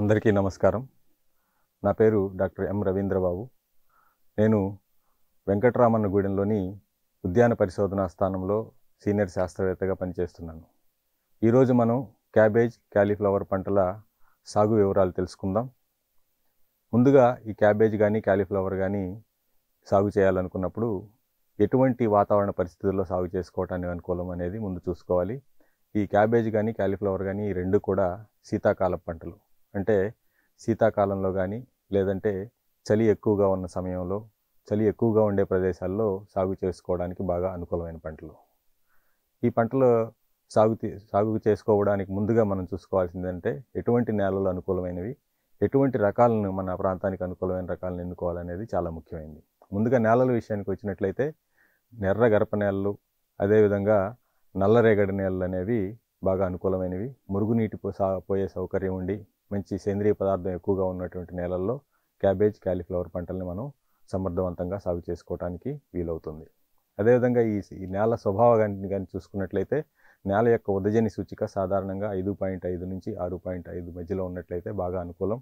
అందరికీ నమస్కారం నా పేరు డాక్టర్ ఎం రవీంద్రబాబు నేను వెంకటరామన్న గూడెంలోని ఉద్యాన పరిశోధనా స్థానంలో సీనియర్ శాస్త్రవేత్తగా పనిచేస్తున్నాను ఈరోజు మనం క్యాబేజ్ క్యాలీఫ్లవర్ పంటల సాగు వివరాలు తెలుసుకుందాం ముందుగా ఈ క్యాబేజ్ కానీ క్యాలీఫ్లవర్ కానీ సాగు చేయాలనుకున్నప్పుడు ఎటువంటి వాతావరణ పరిస్థితుల్లో సాగు చేసుకోవటానికి అనుకూలం అనేది ముందు చూసుకోవాలి ఈ క్యాబేజ్ కానీ క్యాలీఫ్లవర్ కానీ ఈ రెండు కూడా శీతాకాల పంటలు అంటే శీతాకాలంలో కానీ లేదంటే చలి ఎక్కువగా ఉన్న సమయంలో చలి ఎక్కువగా ఉండే ప్రదేశాల్లో సాగు చేసుకోవడానికి బాగా అనుకూలమైన పంటలు ఈ పంటలు సాగు సాగు చేసుకోవడానికి ముందుగా మనం చూసుకోవాల్సిందంటే ఎటువంటి నేలలు అనుకూలమైనవి ఎటువంటి రకాలను మన ప్రాంతానికి అనుకూలమైన రకాలను ఎన్నుకోవాలనేది చాలా ముఖ్యమైనది ముందుగా నేలల విషయానికి వచ్చినట్లయితే నెర్ర గరప నేలలు అదేవిధంగా నల్లరేగడి నేలలు అనేవి బాగా అనుకూలమైనవి మురుగునీటి పోసా పోయే సౌకర్యం ఉండి మంచి సేంద్రియ పదార్థం ఎక్కువగా ఉన్నటువంటి నేలల్లో క్యాబేజ్ క్యాలీఫ్లవర్ పంటల్ని మనం సమర్థవంతంగా సాగు చేసుకోవడానికి వీలవుతుంది అదేవిధంగా ఈ ఈ నేల స్వభావాన్ని కానీ చూసుకున్నట్లయితే నేల యొక్క ఉదజని సూచిక సాధారణంగా ఐదు పాయింట్ ఐదు నుంచి ఆరు పాయింట్ ఐదు మధ్యలో ఉన్నట్లయితే బాగా అనుకూలం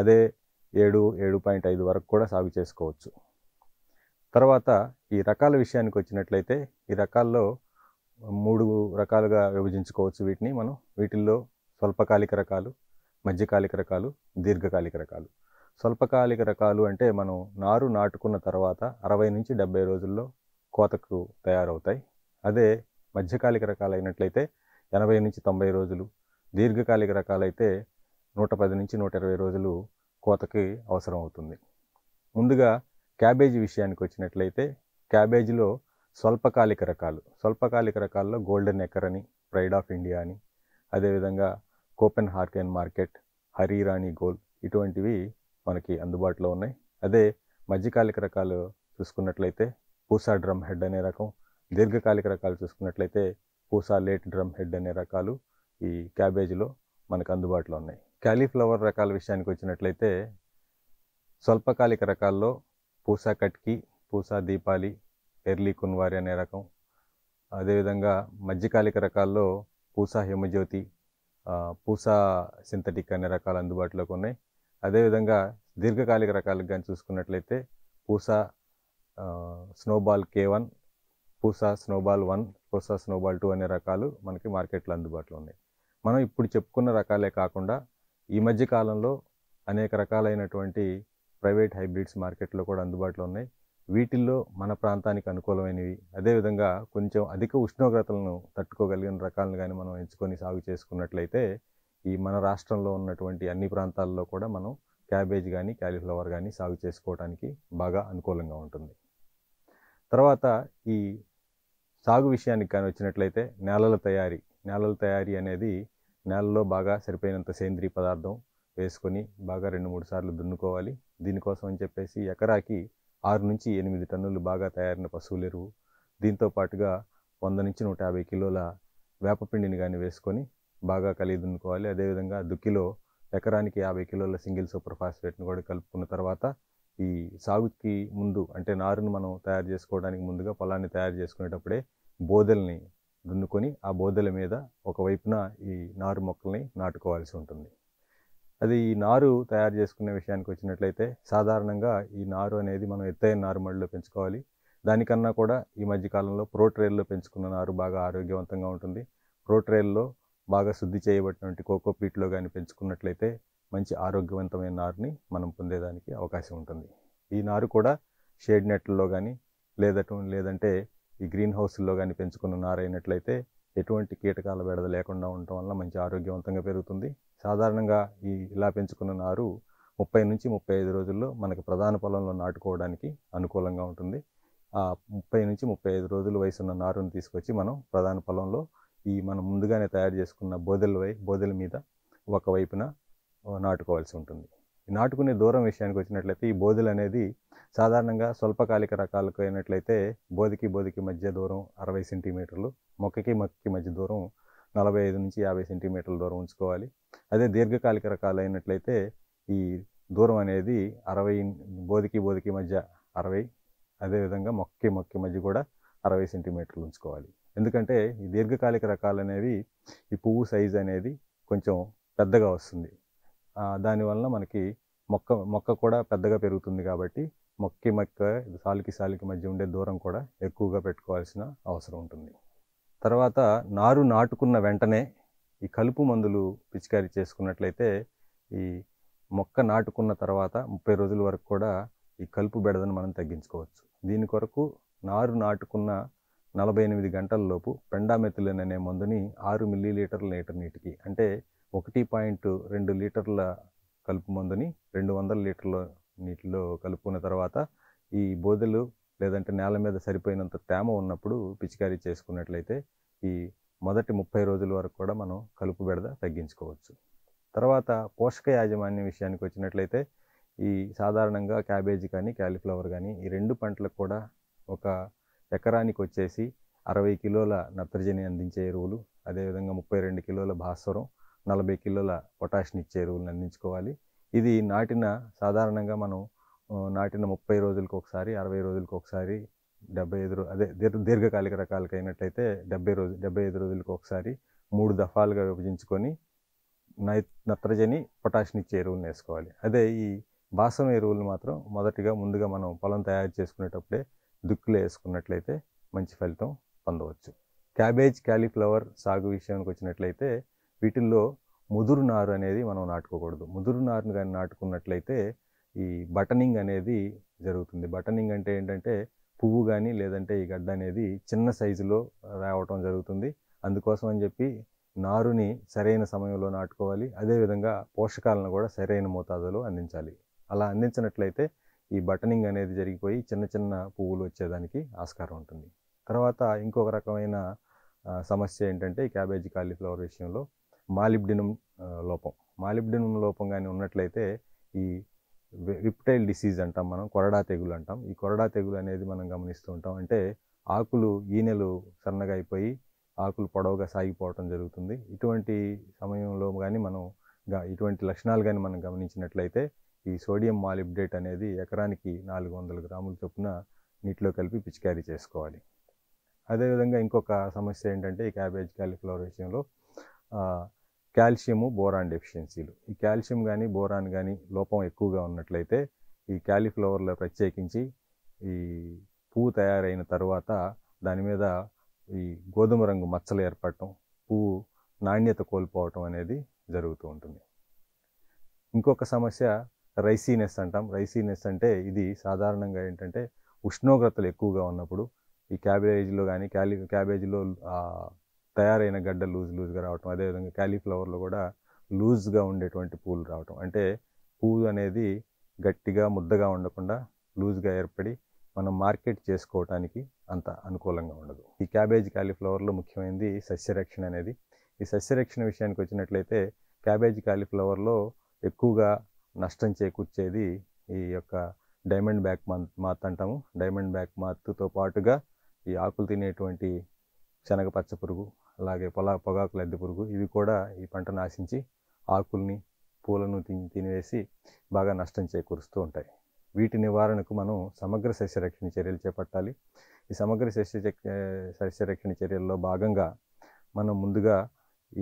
అదే ఏడు ఏడు పాయింట్ ఐదు వరకు కూడా సాగు చేసుకోవచ్చు తర్వాత ఈ రకాల విషయానికి వచ్చినట్లయితే ఈ రకాల్లో మూడు రకాలుగా విభజించుకోవచ్చు వీటిని మనం వీటిల్లో స్వల్పకాలిక రకాలు మధ్యకాలిక రకాలు దీర్ఘకాలిక రకాలు స్వల్పకాలిక రకాలు అంటే మనం నారు నాటుకున్న తర్వాత అరవై నుంచి డెబ్బై రోజుల్లో కోతకు తయారవుతాయి అదే మధ్యకాలిక రకాలైనట్లయితే ఎనభై నుంచి తొంభై రోజులు దీర్ఘకాలిక రకాలైతే నూట పది నుంచి నూట ఇరవై రోజులు కోతకి అవసరం అవుతుంది ముందుగా క్యాబేజీ విషయానికి వచ్చినట్లయితే క్యాబేజీలో స్వల్పకాలిక రకాలు స్వల్పకాలిక రకాల్లో గోల్డెన్ ఎకర్ అని ప్రైడ్ ఆఫ్ ఇండియా అని అదేవిధంగా కోపెన్ హార్కెన్ మార్కెట్ హరీరాణి గోల్డ్ ఇటువంటివి మనకి అందుబాటులో ఉన్నాయి అదే మధ్యకాలిక రకాలు చూసుకున్నట్లయితే పూసా డ్రమ్ హెడ్ అనే రకం దీర్ఘకాలిక రకాలు చూసుకున్నట్లయితే పూసా లేట్ డ్రమ్ హెడ్ అనే రకాలు ఈ క్యాబేజీలో మనకు అందుబాటులో ఉన్నాయి క్యాలీఫ్లవర్ రకాల విషయానికి వచ్చినట్లయితే స్వల్పకాలిక రకాల్లో పూసా కట్కి పూసా దీపాలి ఎర్లీ కున్వారి అనే రకం అదేవిధంగా మధ్యకాలిక రకాల్లో పూసా హిమజ్యోతి పూసా సింథటిక్ అనే రకాలు అందుబాటులోకి ఉన్నాయి అదేవిధంగా దీర్ఘకాలిక రకాలకు కానీ చూసుకున్నట్లయితే Pusa snowball K one Pusa snowball one Pusa snowball two అనే రకాలు మనకి మార్కెట్లో అందుబాటులో ఉన్నాయి మనం ఇప్పుడు చెప్పుకున్న రకాలే కాకుండా ఈ మధ్య కాలంలో అనేక రకాలైనటువంటి ప్రైవేట్ హైబ్రిడ్స్ మార్కెట్లో కూడా అందుబాటులో ఉన్నాయి వీటిల్లో మన ప్రాంతానికి అనుకూలమైనవి అదేవిధంగా కొంచెం అధిక ఉష్ణోగ్రతలను తట్టుకోగలిగిన రకాలను కానీ మనం ఎంచుకొని సాగు చేసుకున్నట్లయితే ఈ మన రాష్ట్రంలో ఉన్నటువంటి అన్ని ప్రాంతాల్లో కూడా మనం క్యాబేజ్ కానీ క్యాలీఫ్లవర్ కానీ సాగు చేసుకోవడానికి బాగా అనుకూలంగా ఉంటుంది తర్వాత ఈ సాగు విషయానికి కానీ వచ్చినట్లయితే నేలల తయారీ నేలల తయారీ అనేది నేలలో బాగా సరిపోయినంత సేంద్రీయ పదార్థం వేసుకొని బాగా రెండు మూడు సార్లు దున్నుకోవాలి దీనికోసం అని చెప్పేసి ఎకరాకి ఆరు నుంచి ఎనిమిది టన్నులు బాగా తయారైన పశువులు ఎరువు దీంతో పాటుగా వంద నుంచి నూట యాభై కిలోల వేపపిండిని కానీ వేసుకొని బాగా దున్నుకోవాలి అదేవిధంగా దుక్కిలో ఎకరానికి యాభై కిలోల సింగిల్ సూపర్ ఫాస్ఫేట్ను కూడా కలుపుకున్న తర్వాత ఈ సాగుకి ముందు అంటే నారును మనం తయారు చేసుకోవడానికి ముందుగా పొలాన్ని తయారు చేసుకునేటప్పుడే బోదెల్ని దున్నుకొని ఆ బోదెల మీద ఒకవైపున ఈ నారు మొక్కల్ని నాటుకోవాల్సి ఉంటుంది అది ఈ నారు తయారు చేసుకునే విషయానికి వచ్చినట్లయితే సాధారణంగా ఈ నారు అనేది మనం ఎత్తైన నారుమడిలో పెంచుకోవాలి దానికన్నా కూడా ఈ మధ్యకాలంలో ప్రోట్రేల్లో పెంచుకున్న నారు బాగా ఆరోగ్యవంతంగా ఉంటుంది ప్రోట్రేల్లో బాగా శుద్ధి చేయబడినటువంటి కోకో పీట్లో కానీ పెంచుకున్నట్లయితే మంచి ఆరోగ్యవంతమైన నారుని మనం పొందేదానికి అవకాశం ఉంటుంది ఈ నారు కూడా షేడ్ నెట్లలో కానీ లేదట లేదంటే ఈ గ్రీన్ హౌస్లో కానీ పెంచుకున్న నారు అయినట్లయితే ఎటువంటి కీటకాల బెడద లేకుండా ఉండటం వల్ల మంచి ఆరోగ్యవంతంగా పెరుగుతుంది సాధారణంగా ఈ ఇలా పెంచుకున్న నారు ముప్పై నుంచి ముప్పై ఐదు రోజుల్లో మనకు ప్రధాన పొలంలో నాటుకోవడానికి అనుకూలంగా ఉంటుంది ఆ ముప్పై నుంచి ముప్పై ఐదు రోజుల వయసున్న నారును తీసుకొచ్చి మనం ప్రధాన పొలంలో ఈ మనం ముందుగానే తయారు చేసుకున్న బోదెల వై బోదెల మీద ఒకవైపున నాటుకోవాల్సి ఉంటుంది నాటుకునే దూరం విషయానికి వచ్చినట్లయితే ఈ బోధులు అనేది సాధారణంగా స్వల్పకాలిక రకాలకు అయినట్లయితే బోధికి బోధికి మధ్య దూరం అరవై సెంటీమీటర్లు మొక్కకి మొక్కకి మధ్య దూరం నలభై ఐదు నుంచి యాభై సెంటీమీటర్ల దూరం ఉంచుకోవాలి అదే దీర్ఘకాలిక రకాలు అయినట్లయితే ఈ దూరం అనేది అరవై బోధికి బోధికి మధ్య అరవై అదేవిధంగా మొక్కకి మొక్కకి మధ్య కూడా అరవై సెంటీమీటర్లు ఉంచుకోవాలి ఎందుకంటే ఈ దీర్ఘకాలిక రకాలు అనేవి ఈ పువ్వు సైజ్ అనేది కొంచెం పెద్దగా వస్తుంది దానివలన మనకి మొక్క మొక్క కూడా పెద్దగా పెరుగుతుంది కాబట్టి మొక్కి మొక్క సాలుకి సాలుకి మధ్య ఉండే దూరం కూడా ఎక్కువగా పెట్టుకోవాల్సిన అవసరం ఉంటుంది తర్వాత నారు నాటుకున్న వెంటనే ఈ కలుపు మందులు పిచికారీ చేసుకున్నట్లయితే ఈ మొక్క నాటుకున్న తర్వాత ముప్పై రోజుల వరకు కూడా ఈ కలుపు బెడదను మనం తగ్గించుకోవచ్చు దీని కొరకు నారు నాటుకున్న నలభై ఎనిమిది గంటలలోపు లోపు అనే మందుని ఆరు మిల్లీలీటర్ల లీటర్ నీటికి అంటే ఒకటి పాయింట్ రెండు లీటర్ల కలుపు మందుని రెండు వందల లీటర్ల నీటిలో కలుపుకున్న తర్వాత ఈ బోదెలు లేదంటే నేల మీద సరిపోయినంత తేమ ఉన్నప్పుడు పిచికారీ చేసుకున్నట్లయితే ఈ మొదటి ముప్పై రోజుల వరకు కూడా మనం కలుపు బెడద తగ్గించుకోవచ్చు తర్వాత పోషక యాజమాన్యం విషయానికి వచ్చినట్లయితే ఈ సాధారణంగా క్యాబేజీ కానీ క్యాలీఫ్లవర్ కానీ ఈ రెండు పంటలకు కూడా ఒక ఎకరానికి వచ్చేసి అరవై కిలోల నత్రజని అందించే ఎరువులు అదేవిధంగా ముప్పై రెండు కిలోల భాస్వరం నలభై కిలోల పొటాషియం ఇచ్చే ఎరువులను అందించుకోవాలి ఇది నాటిన సాధారణంగా మనం నాటిన ముప్పై రోజులకు ఒకసారి అరవై రోజులకు ఒకసారి డెబ్బై ఐదు అదే దీర్ఘకాలిక రకాలకు అయినట్లయితే డెబ్బై రోజు డెబ్బై ఐదు రోజులకు ఒకసారి మూడు దఫాలుగా విభజించుకొని నై నత్రజని పొటాషియం ఇచ్చే ఎరువులను వేసుకోవాలి అదే ఈ బాసం ఎరువులు మాత్రం మొదటిగా ముందుగా మనం పొలం తయారు చేసుకునేటప్పుడే దుక్కులు వేసుకున్నట్లయితే మంచి ఫలితం పొందవచ్చు క్యాబేజ్ క్యాలీఫ్లవర్ సాగు విషయానికి వచ్చినట్లయితే వీటిల్లో ముదురు నారు అనేది మనం నాటుకోకూడదు ముదురు నారుని కానీ నాటుకున్నట్లయితే ఈ బటనింగ్ అనేది జరుగుతుంది బటనింగ్ అంటే ఏంటంటే పువ్వు కానీ లేదంటే ఈ గడ్డ అనేది చిన్న సైజులో రావటం జరుగుతుంది అందుకోసం అని చెప్పి నారుని సరైన సమయంలో నాటుకోవాలి అదేవిధంగా పోషకాలను కూడా సరైన మోతాదులో అందించాలి అలా అందించినట్లయితే ఈ బటనింగ్ అనేది జరిగిపోయి చిన్న చిన్న పువ్వులు వచ్చేదానికి ఆస్కారం ఉంటుంది తర్వాత ఇంకొక రకమైన సమస్య ఏంటంటే క్యాబేజీ కాలీఫ్లవర్ విషయంలో మాలిబ్డినం లోపం మాలిబ్డినం లోపం కానీ ఉన్నట్లయితే ఈ రిప్టైల్ డిసీజ్ అంటాం మనం కొరడా తెగులు అంటాం ఈ కొరడా తెగులు అనేది మనం గమనిస్తూ ఉంటాం అంటే ఆకులు ఈనెలు సన్నగా అయిపోయి ఆకులు పొడవుగా సాగిపోవటం జరుగుతుంది ఇటువంటి సమయంలో కానీ మనం ఇటువంటి లక్షణాలు కానీ మనం గమనించినట్లయితే ఈ సోడియం మాలిబ్డేట్ అనేది ఎకరానికి నాలుగు వందల గ్రాముల చొప్పున నీటిలో కలిపి పిచికారీ చేసుకోవాలి అదేవిధంగా ఇంకొక సమస్య ఏంటంటే ఈ క్యాబేజ్ క్యాలిఫ్లవర్ విషయంలో కాల్షియము బోరాన్ డెఫిషియన్సీలు ఈ కాల్షియం కానీ బోరాన్ కానీ లోపం ఎక్కువగా ఉన్నట్లయితే ఈ క్యాలీఫ్లవర్లో ప్రత్యేకించి ఈ పువ్వు తయారైన తర్వాత దాని మీద ఈ గోధుమ రంగు మచ్చలు ఏర్పడటం పువ్వు నాణ్యత కోల్పోవటం అనేది జరుగుతూ ఉంటుంది ఇంకొక సమస్య రైసీనెస్ అంటాం రైసీనెస్ అంటే ఇది సాధారణంగా ఏంటంటే ఉష్ణోగ్రతలు ఎక్కువగా ఉన్నప్పుడు ఈ క్యాబేజీలో కానీ క్యాలీ క్యాబేజీలో తయారైన గడ్డ లూజ్ లూజ్గా రావటం అదేవిధంగా క్యాలీఫ్లవర్లో కూడా లూజ్గా ఉండేటువంటి పూలు రావటం అంటే పూలు అనేది గట్టిగా ముద్దగా ఉండకుండా లూజ్గా ఏర్పడి మనం మార్కెట్ చేసుకోవటానికి అంత అనుకూలంగా ఉండదు ఈ క్యాబేజ్ క్యాలీఫ్లవర్లో ముఖ్యమైనది సస్యరక్షణ అనేది ఈ సస్యరక్షణ విషయానికి వచ్చినట్లయితే క్యాబేజ్ క్యాలీఫ్లవర్లో ఎక్కువగా నష్టం చేకూర్చేది ఈ యొక్క డైమండ్ బ్యాక్ మాత్ అంటాము డైమండ్ బ్యాక్ మాత్తో పాటుగా ఈ ఆకులు తినేటువంటి శనగ పచ్చ పురుగు అలాగే పొలా పొగాకు లద్దె పురుగు ఇవి కూడా ఈ పంటను ఆశించి ఆకుల్ని పూలను తిని తినివేసి బాగా నష్టం చేకూరుస్తూ ఉంటాయి వీటి నివారణకు మనం సమగ్ర సస్యరక్షణ చర్యలు చేపట్టాలి ఈ సమగ్ర సస్య సస్యరక్షణ చర్యల్లో భాగంగా మనం ముందుగా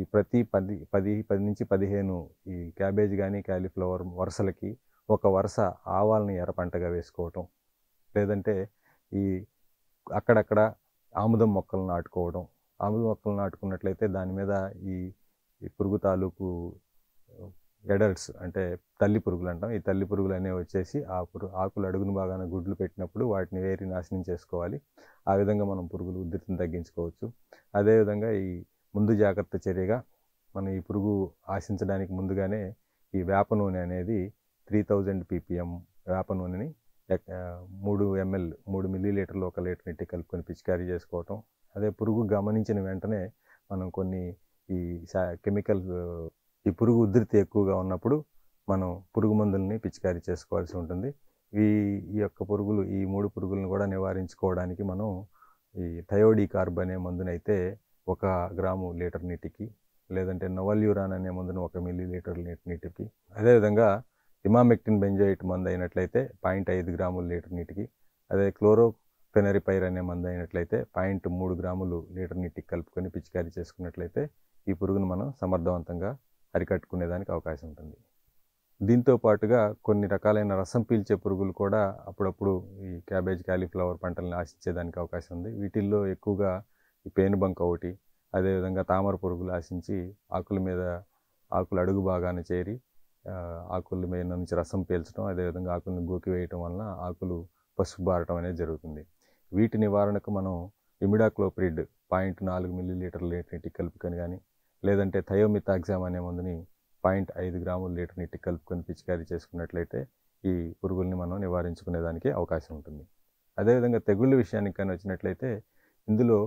ఈ ప్రతి పది పది పది నుంచి పదిహేను ఈ క్యాబేజ్ కానీ క్యాలీఫ్లవర్ వరుసలకి ఒక వరుస ఆవాలని ఎర్రపంటగా వేసుకోవటం లేదంటే ఈ అక్కడక్కడ ఆముదం మొక్కలు నాటుకోవడం ఆముద మొక్కలు నాటుకున్నట్లయితే దాని మీద ఈ పురుగు తాలూకు ఎడల్ట్స్ అంటే తల్లి పురుగులు అంటాం ఈ తల్లి పురుగులు అనేవి వచ్చేసి ఆ పురు ఆకులు అడుగున బాగానే గుడ్లు పెట్టినప్పుడు వాటిని వేరి నాశనం చేసుకోవాలి ఆ విధంగా మనం పురుగులు ఉధృతిని తగ్గించుకోవచ్చు అదేవిధంగా ఈ ముందు జాగ్రత్త చర్యగా మనం ఈ పురుగు ఆశించడానికి ముందుగానే ఈ వేప నూనె అనేది త్రీ థౌజండ్ పీపీఎం వేప నూనెని మూడు ఎంఎల్ మూడు మిల్లీ లీటర్లు ఒక లీటర్ నెట్టి కలుపుకొని పిచికారీ చేసుకోవటం అదే పురుగు గమనించిన వెంటనే మనం కొన్ని ఈ కెమికల్ ఈ పురుగు ఉధృతి ఎక్కువగా ఉన్నప్పుడు మనం పురుగు మందుల్ని పిచికారీ చేసుకోవాల్సి ఉంటుంది ఈ ఈ యొక్క పురుగులు ఈ మూడు పురుగులను కూడా నివారించుకోవడానికి మనం ఈ థయోడీ కార్బ్ అనే మందునైతే ఒక గ్రాము లీటర్ నీటికి లేదంటే నవల్యూరాన్ అనే మందును ఒక మిల్లీ లీటర్ నీటికి అదేవిధంగా ఇమామెక్టిన్ బెంజాయిట్ మందు అయినట్లయితే పాయింట్ ఐదు గ్రాములు లీటర్ నీటికి అదే క్లోరో ఫెనరిపైర్ అనే మందు అయినట్లయితే పాయింట్ మూడు గ్రాములు లీటర్ నీటికి కలుపుకొని పిచికారీ చేసుకున్నట్లయితే ఈ పురుగును మనం సమర్థవంతంగా అరికట్టుకునేదానికి అవకాశం ఉంటుంది దీంతో పాటుగా కొన్ని రకాలైన రసం పీల్చే పురుగులు కూడా అప్పుడప్పుడు ఈ క్యాబేజ్ క్యాలీఫ్లవర్ పంటలను ఆశించేదానికి అవకాశం ఉంది వీటిల్లో ఎక్కువగా ఈ పేనుబంక ఒకటి అదేవిధంగా తామర పురుగులు ఆశించి ఆకుల మీద ఆకులు అడుగు బాగానే చేరి ఆకుల మీద నుంచి రసం పీల్చడం అదేవిధంగా ఆకులను గోకి వేయటం వలన ఆకులు పసుపు బారటం అనేది జరుగుతుంది వీటి నివారణకు మనం ఇమిడాక్లోప్రిడ్ పాయింట్ నాలుగు మిల్లీ లీటర్ నీటి కలుపుకొని కానీ లేదంటే థయోమితాగ్జామ్ అనే మందుని పాయింట్ ఐదు గ్రాముల లీటర్ నీటి కలుపుకొని పిచికారీ చేసుకున్నట్లయితే ఈ పురుగుల్ని మనం నివారించుకునేదానికి అవకాశం ఉంటుంది అదేవిధంగా తెగుళ్ళ విషయానికి కానీ వచ్చినట్లయితే ఇందులో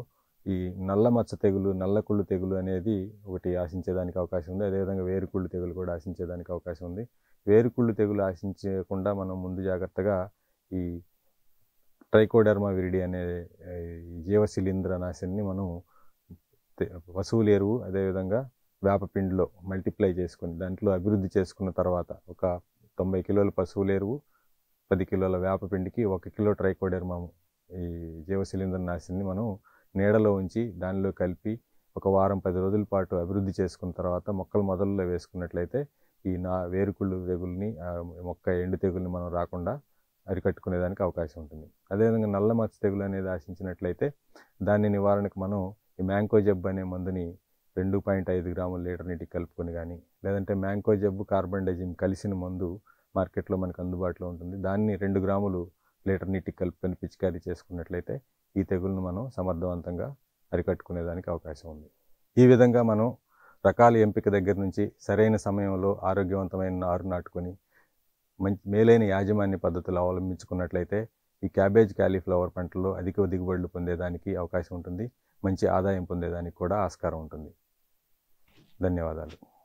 ఈ నల్ల మచ్చ తెగులు నల్ల కుళ్ళు తెగులు అనేది ఒకటి ఆశించేదానికి అవకాశం ఉంది అదేవిధంగా వేరుకుళ్ళు తెగులు కూడా ఆశించేదానికి అవకాశం ఉంది వేరుకుళ్ళు తెగులు ఆశించకుండా మనం ముందు జాగ్రత్తగా ఈ ట్రైకోడర్మా విరిడి అనే జీవశిలీంద్ర నాశిని మనం పశువులు ఎరువు అదేవిధంగా వేపపిండిలో మల్టిప్లై చేసుకుని దాంట్లో అభివృద్ధి చేసుకున్న తర్వాత ఒక తొంభై కిలోల పశువులు ఎరువు పది కిలోల వేపపిండికి ఒక కిలో ట్రైకోడర్మా ఈ జీవశిలీంద్ర నాశిని మనం నీడలో ఉంచి దానిలో కలిపి ఒక వారం పది రోజుల పాటు అభివృద్ధి చేసుకున్న తర్వాత మొక్కలు మొదల్లో వేసుకున్నట్లయితే ఈ నా వేరుకుళ్ళు తెగుల్ని మొక్క ఎండు తెగుల్ని మనం రాకుండా అరికట్టుకునేదానికి అవకాశం ఉంటుంది అదేవిధంగా నల్ల మచ్చ తెగులు అనేది ఆశించినట్లయితే దాని నివారణకు మనం ఈ మ్యాంకో జబ్బు అనే మందుని రెండు పాయింట్ ఐదు గ్రాముల లీటర్ నీటికి కలుపుకొని కానీ లేదంటే మ్యాంకో జబ్బు కార్బన్ డైజిమ్ కలిసిన మందు మార్కెట్లో మనకు అందుబాటులో ఉంటుంది దాన్ని రెండు గ్రాములు లీటర్ నీటి కలుపుకొని పిచికారీ చేసుకున్నట్లయితే ఈ తెగులను మనం సమర్థవంతంగా అరికట్టుకునేదానికి అవకాశం ఉంది ఈ విధంగా మనం రకాల ఎంపిక దగ్గర నుంచి సరైన సమయంలో ఆరోగ్యవంతమైన నారు నాటుకొని మంచి మేలైన యాజమాన్య పద్ధతులు అవలంబించుకున్నట్లయితే ఈ క్యాబేజ్ క్యాలీఫ్లవర్ పంటలో అధిక దిగుబడులు పొందేదానికి అవకాశం ఉంటుంది మంచి ఆదాయం పొందేదానికి కూడా ఆస్కారం ఉంటుంది ధన్యవాదాలు